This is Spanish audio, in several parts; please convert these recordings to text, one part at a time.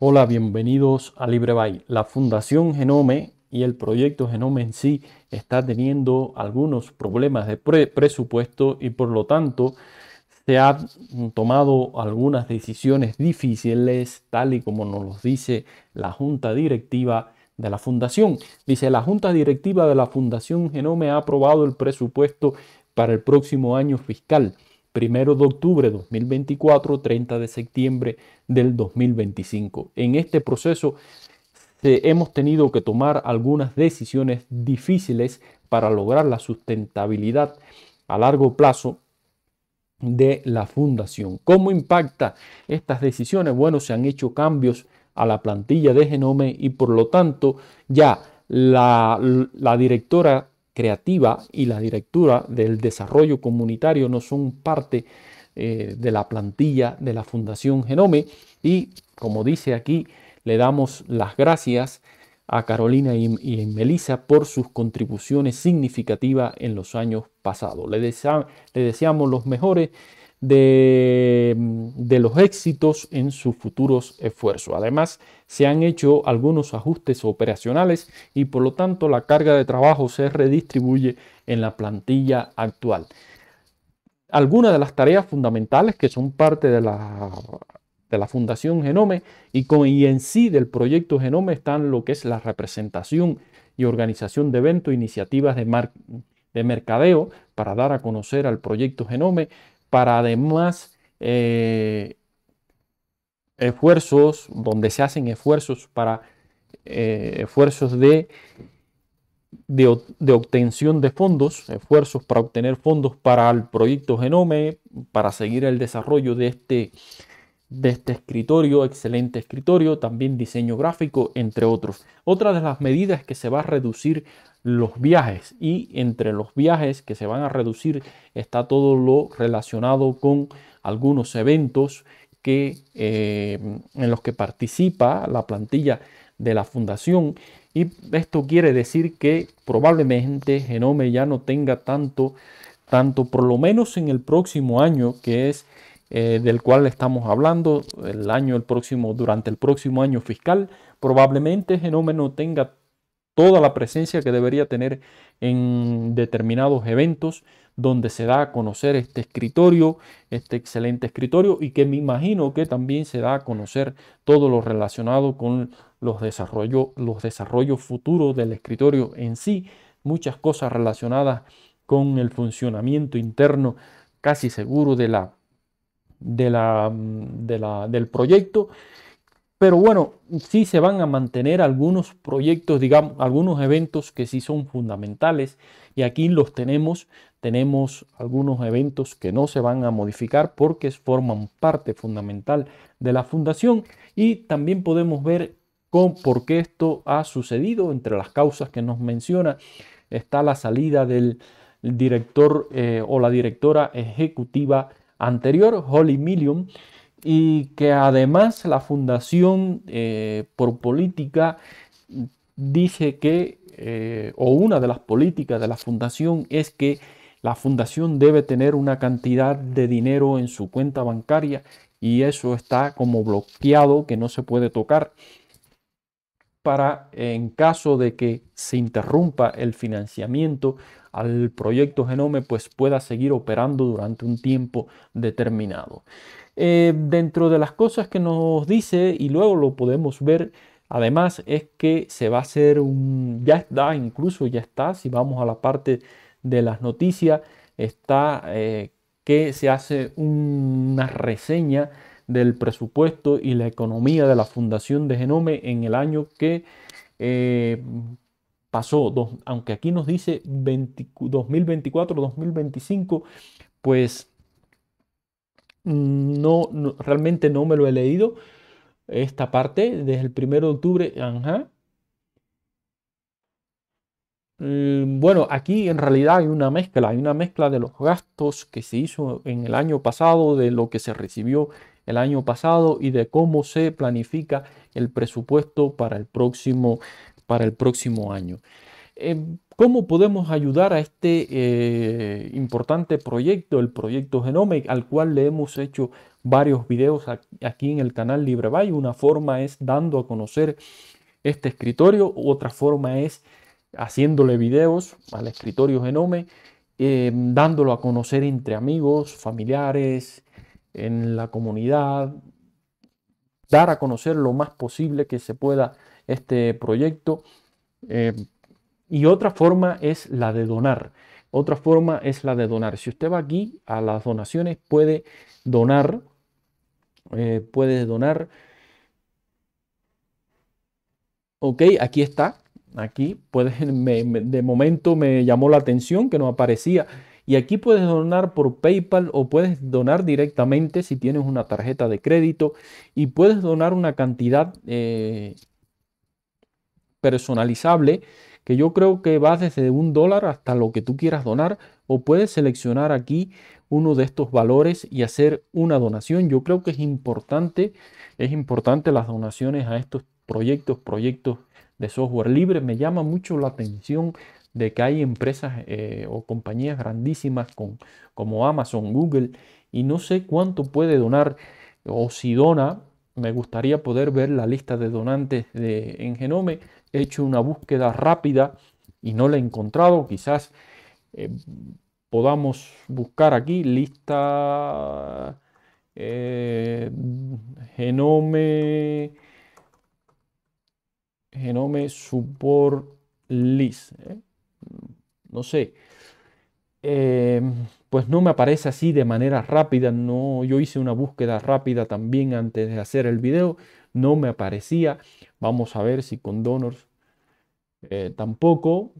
Hola, bienvenidos a LibreBay. La Fundación Genome y el proyecto Genome en sí está teniendo algunos problemas de presupuesto y por lo tanto se han tomado algunas decisiones difíciles, tal y como nos los dice la Junta Directiva de la Fundación. Dice, la Junta Directiva de la Fundación Genome ha aprobado el presupuesto para el próximo año fiscal 1 de octubre de 2024, 30 de septiembre del 2025. En este proceso eh, hemos tenido que tomar algunas decisiones difíciles para lograr la sustentabilidad a largo plazo de la fundación. ¿Cómo impacta estas decisiones? Bueno, se han hecho cambios a la plantilla de Genome y por lo tanto ya la, la directora creativa y la directora del desarrollo comunitario no son parte eh, de la plantilla de la Fundación Genome. Y como dice aquí, le damos las gracias a Carolina y, Melissa por sus contribuciones significativas en los años pasados. Le, le deseamos los mejores Mm, de, los éxitos en sus futuros esfuerzos. Además, se han hecho algunos ajustes operacionales y por lo tanto la carga de trabajo se redistribuye en la plantilla actual. Algunas de las tareas fundamentales que son parte de la, de la Fundación Genome y, con, y en sí del proyecto Genome están lo que es la representación y organización de eventos, iniciativas de, de mercadeo para dar a conocer al proyecto Genome, para además eh, esfuerzos, donde se hacen esfuerzos para eh, esfuerzos de, de, obtención de fondos, esfuerzos para obtener fondos para el proyecto Genome, para seguir el desarrollo de este, de este escritorio, excelente escritorio, también diseño gráfico, entre otros. Otra de las medidas que se va a reducir los viajes y entre los viajes que se van a reducir está todo lo relacionado con algunos eventos que, eh, en los que participa la plantilla de la fundación y esto quiere decir que probablemente Genome ya no tenga tanto, tanto por lo menos en el próximo año que es eh, del cual estamos hablando, el año el próximo, durante el próximo año fiscal, probablemente Genome no tenga toda la presencia que debería tener en determinados eventos donde se da a conocer este escritorio, este excelente escritorio, y que me imagino que también se da a conocer todo lo relacionado con los desarrollos, los futuros del escritorio en sí, muchas cosas relacionadas con el funcionamiento interno casi seguro de la, mm, del proyecto pero bueno, sí se van a mantener algunos proyectos, digamos, algunos eventos que sí son fundamentales y aquí los tenemos. Tenemos algunos eventos que no se van a modificar porque forman parte fundamental de la fundación y también podemos ver con por qué esto ha sucedido. Entre las causas que nos menciona está la salida del director eh, o la directora ejecutiva anterior, Holly Million, y que además la Fundación eh, por Política dice que, eh, o una de las políticas de la Fundación es que la Fundación debe tener una cantidad de dinero en su cuenta bancaria y eso está como bloqueado, que no se puede tocar para en caso de que se interrumpa el financiamiento al proyecto Genome, pues pueda seguir operando durante un tiempo determinado. Eh, dentro de las cosas que nos dice, y luego lo podemos ver, además es que se va a hacer un, ya está, incluso ya está, si vamos a la parte de las noticias, está eh, que se hace una reseña del presupuesto y la economía de la Fundación de Genome en el año que eh, pasó, aunque aquí nos dice 2024-2025, pues no, realmente no me lo he leído. Esta parte, desde el primero de octubre, mm, Bueno, aquí en realidad hay una mezcla, hay una mezcla de los gastos que se hizo en el año pasado, de lo que se recibió el año pasado y de cómo se planifica el presupuesto para el próximo, para el próximo año. Em, ¿Cómo podemos ayudar a este eh, importante proyecto, el proyecto Genome, al cual le hemos hecho varios videos aquí en el canal LibreBay? Una forma es dando a conocer este escritorio, otra forma es haciéndole videos al escritorio Genome, em, dándolo a conocer entre amigos, familiares, en la comunidad, dar a conocer lo más posible que se pueda este proyecto. Em, y otra forma es la de donar. Otra forma es la de donar. Si usted va aquí a las donaciones, puede donar. Eh, puede donar. Ok, aquí está. Aquí puedes, de momento me llamó la atención que no aparecía. Y aquí puedes donar por PayPal o puedes donar directamente si tienes una tarjeta de crédito y puedes donar una cantidad eh, personalizable que yo creo que va desde un dólar hasta lo que tú quieras donar o puedes seleccionar aquí uno de estos valores y hacer una donación. Yo creo que es importante, es importante las donaciones a estos proyectos, proyectos de software libre. Me llama mucho la atención de que hay empresas eh, o compañías grandísimas con, como Amazon, Google, y no sé cuánto puede donar o si dona me gustaría poder ver la lista de donantes de, en Genome. He hecho una búsqueda rápida y no la he encontrado. Quizás eh, podamos buscar aquí lista eh, Genome Genome Support List. ¿eh? No sé. Em, pues no me aparece así de manera rápida. No, yo hice una búsqueda rápida también antes de hacer el video. No me aparecía. Vamos a ver si con Donors eh, tampoco.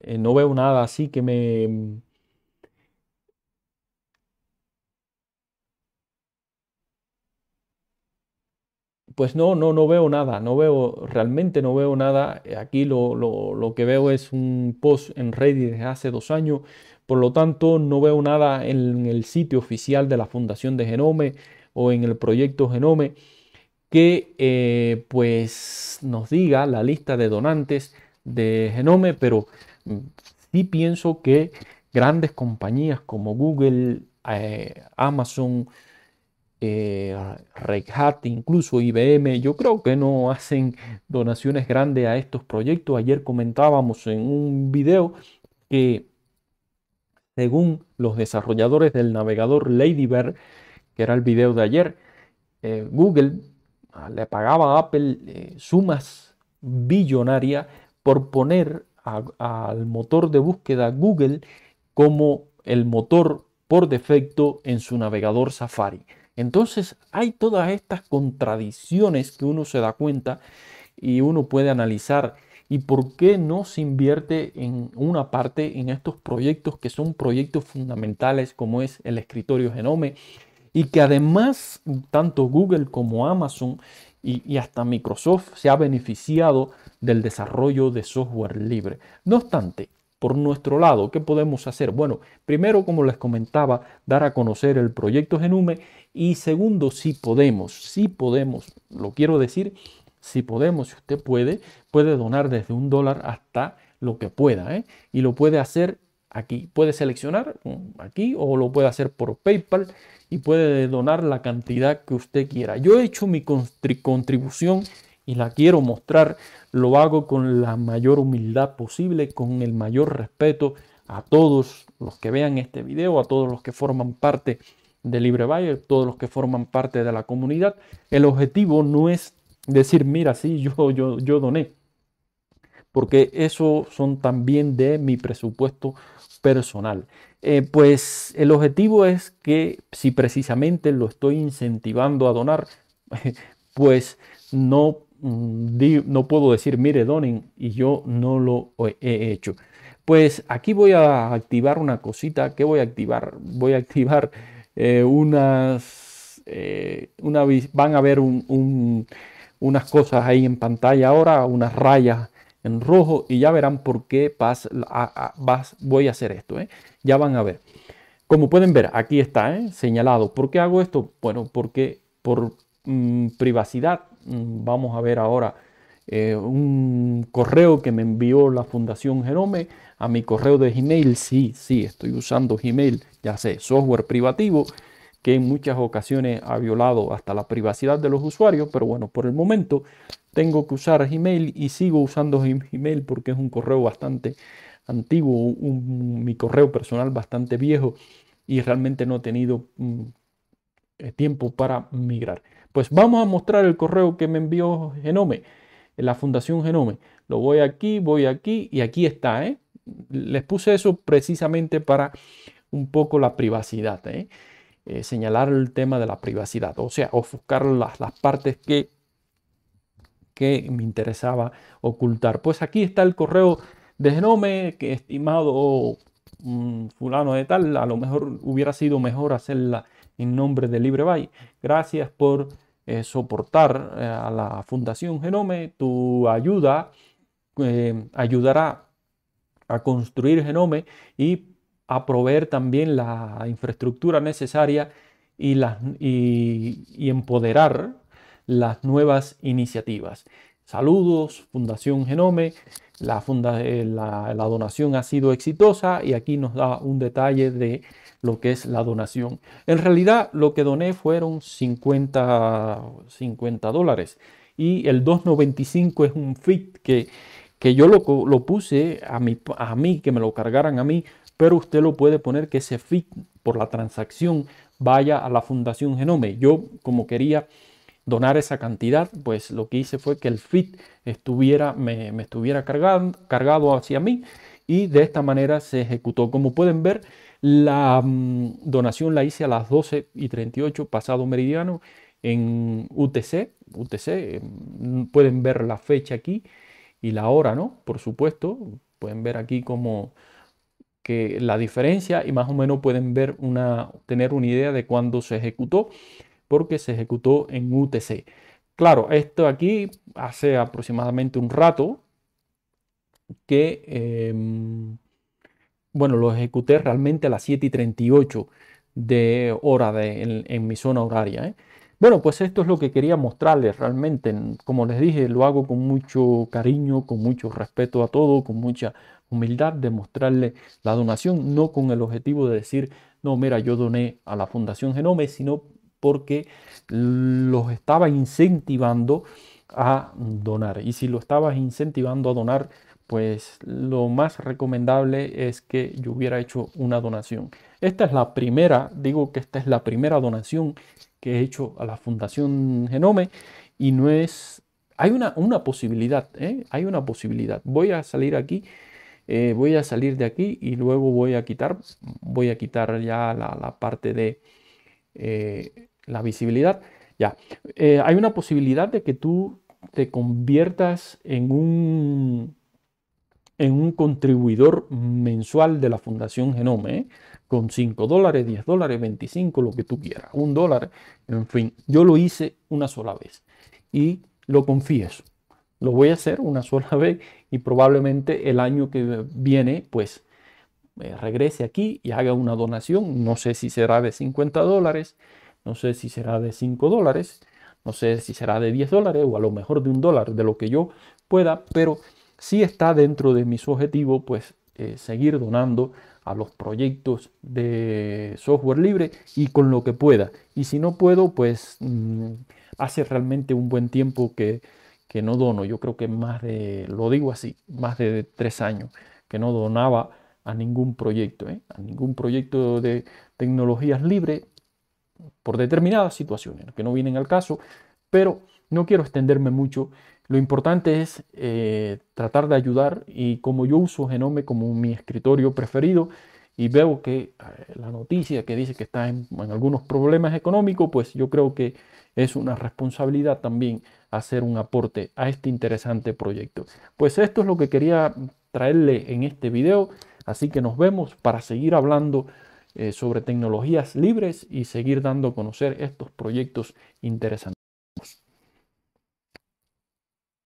Eh, no veo nada así que me, pues no, no, no veo nada, no veo, realmente no veo nada. Aquí lo, que veo es un post en Reddit de hace dos años, por lo tanto no veo nada en, el sitio oficial de la Fundación de Genome o en el proyecto Genome que eh, pues nos diga la lista de donantes de Genome, pero mm, sí pienso que grandes compañías como Google, eh, Amazon, eh, Red Hat, incluso IBM, yo creo que no hacen donaciones grandes a estos proyectos. Ayer comentábamos en un video que según los desarrolladores del navegador Ladybird, que era el video de ayer, eh, Google ah, le pagaba a Apple eh, sumas billonarias por poner al motor de búsqueda Google como el motor por defecto en su navegador Safari. Entonces hay todas estas contradicciones que uno se da cuenta y uno puede analizar. ¿Y por qué no se invierte en una parte en estos proyectos que son proyectos fundamentales como es el escritorio Genome? Y que además tanto Google como Amazon y, hasta Microsoft se ha beneficiado del desarrollo de software libre. No obstante, por nuestro lado, ¿qué podemos hacer? Bueno, primero, como les comentaba, dar a conocer el proyecto Genume y segundo, si podemos, si podemos, lo quiero decir, si podemos, si usted puede, puede donar desde un dólar hasta lo que pueda ¿eh? y lo puede hacer aquí. Puede seleccionar mm, aquí o lo puede hacer por PayPal y puede donar la cantidad que usted quiera. Yo he hecho mi contribución y la quiero mostrar, lo hago con la mayor humildad posible, con el mayor respeto a todos los que vean este video, a todos los que forman parte de LibreBuyer, todos los que forman parte de la comunidad. El objetivo no es decir, mira, sí, yo, yo, yo doné, porque eso son también de mi presupuesto personal. Eh, pues el objetivo es que si precisamente lo estoy incentivando a donar, pues no no puedo decir, mire, donen, y yo no lo he hecho. Pues aquí voy a activar una cosita. ¿Qué voy a activar? Voy a activar eh, unas... Eh, van a ver unas cosas ahí en pantalla ahora, unas rayas en rojo, y ya verán por qué vas, voy a hacer esto. ¿eh? Ya van a ver. Como pueden ver, aquí está señalado. ¿Por qué hago esto? Bueno, porque por mm, privacidad Mm, vamos a ver ahora eh, un correo que me envió la Fundación Jerome a mi correo de Gmail. Sí, sí, estoy usando Gmail, ya sé, software privativo que en muchas ocasiones ha violado hasta la privacidad de los usuarios, pero bueno, por el momento tengo que usar Gmail y sigo usando Gmail porque es un correo bastante antiguo, mi correo personal bastante viejo y realmente no he tenido mm, eh, tiempo para migrar. Pues vamos a mostrar el correo que me envió Genome, la Fundación Genome. Lo voy aquí, voy aquí y aquí está. ¿eh? Les puse eso precisamente para un poco la privacidad. ¿eh? Eh, señalar el tema de la privacidad, o sea, ofuscar las, las partes que, que me interesaba ocultar. Pues aquí está el correo de Genome, que estimado mm, fulano de tal, a lo mejor hubiera sido mejor hacerla en nombre de LibreBay. Gracias por eh, soportar eh, a la Fundación Genome, tu ayuda eh, ayudará a construir Genome y a proveer también la infraestructura necesaria y, y, empoderar las nuevas iniciativas. Saludos, Fundación Genome. la donación ha sido exitosa y aquí nos da un detalle de lo que es la donación. En realidad lo que doné fueron 50, 50 dólares y el 295 es un fit que, que yo lo, lo, puse a, mi, a mí, que me lo cargaran a mí, pero usted lo puede poner que ese fit por la transacción vaya a la Fundación Genome. Yo como quería donar esa cantidad, pues lo que hice fue que el fit estuviera, me, estuviera cargado hacia mí y de esta manera se ejecutó. Como pueden ver, la mm, donación la hice a las 12 y 38 pasado meridiano en UTC. UTC, mm, pueden ver la fecha aquí y la hora, ¿no? Por supuesto, pueden ver aquí como que la diferencia y más o menos pueden ver una, tener una idea de cuándo se ejecutó, porque se ejecutó en UTC. Claro, esto aquí hace aproximadamente un rato que... Em, bueno, lo ejecuté realmente a las 7 y 38 de hora de, en, mi zona horaria. ¿eh? Bueno, pues esto es lo que quería mostrarles realmente. Como les dije, lo hago con mucho cariño, con mucho respeto a todo, con mucha humildad de mostrarles la donación, no con el objetivo de decir, no, mira, yo doné a la Fundación Genome, sino porque los estaba incentivando a donar. Y si lo estabas incentivando a donar, pues lo más recomendable es que yo hubiera hecho una donación. Esta es la primera, digo que esta es la primera donación que he hecho a la Fundación Genome y no es... Hay una, una posibilidad, ¿eh? hay una posibilidad. Voy a salir aquí, eh, voy a salir de aquí y luego voy a quitar, voy a quitar ya la, parte de eh, la visibilidad. Ya, hay una posibilidad de que tú te conviertas en un en un contribuidor mensual de la Fundación Genome, ¿eh? con 5 dólares, 10 dólares, 25, lo que tú quieras, un dólar, en fin. Yo lo hice una sola vez y lo confieso. Lo voy a hacer una sola vez y probablemente el año que viene, pues eh, regrese aquí y haga una donación. No sé si será de 50 dólares, no sé si será de 5 dólares, no sé si será de 10 dólares o a lo mejor de un dólar, de lo que yo pueda, pero si está dentro de mis objetivos, pues eh, seguir donando a los proyectos de software libre y con lo que pueda. Y si no puedo, pues mm, hace realmente un buen tiempo que, no dono. Yo creo que más de, lo digo así, más de tres años que no donaba a ningún proyecto, ¿eh? a ningún proyecto de tecnologías libres por determinadas situaciones que no vienen al caso, pero no quiero extenderme mucho lo importante es eh, tratar de ayudar y como yo uso Genome como mi escritorio preferido y veo que eh, la noticia que dice que está en, algunos problemas económicos, pues yo creo que es una responsabilidad también hacer un aporte a este interesante proyecto. Pues esto es lo que quería traerle en este video, así que nos vemos para seguir hablando eh, sobre tecnologías libres y seguir dando a conocer estos proyectos interesantes.